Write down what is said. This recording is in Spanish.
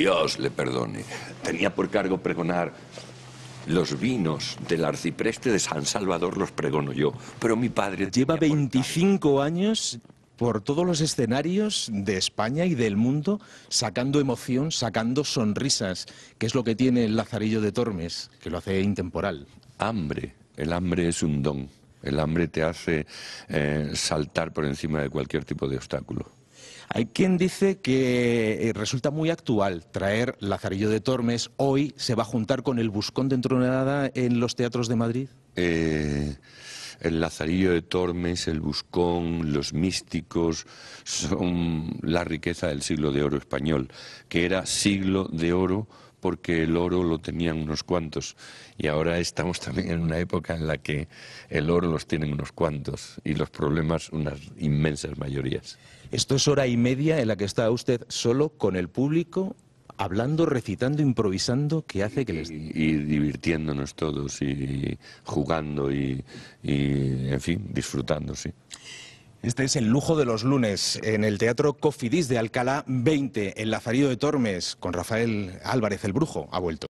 Dios le perdone. Tenía por cargo pregonar los vinos del arcipreste de San Salvador los pregono yo, pero mi padre... Lleva 25 años por todos los escenarios de España y del mundo, sacando emoción, sacando sonrisas, que es lo que tiene el Lazarillo de Tormes, que lo hace intemporal. Hambre, el hambre es un don, el hambre te hace eh, saltar por encima de cualquier tipo de obstáculo. Hay quien dice que eh, resulta muy actual traer Lazarillo de Tormes hoy, ¿se va a juntar con el Buscón de nada en los teatros de Madrid? Eh, el Lazarillo de Tormes, el Buscón, los místicos, son la riqueza del siglo de oro español, que era siglo de oro porque el oro lo tenían unos cuantos y ahora estamos también en una época en la que el oro los tienen unos cuantos y los problemas unas inmensas mayorías. Esto es hora y media en la que está usted solo con el público hablando, recitando, improvisando, que hace que les... Y, y divirtiéndonos todos, y jugando, y, y, en fin, disfrutando, sí. Este es el lujo de los lunes en el Teatro Cofidis de Alcalá 20, en Lazarillo de Tormes, con Rafael Álvarez el Brujo. Ha vuelto.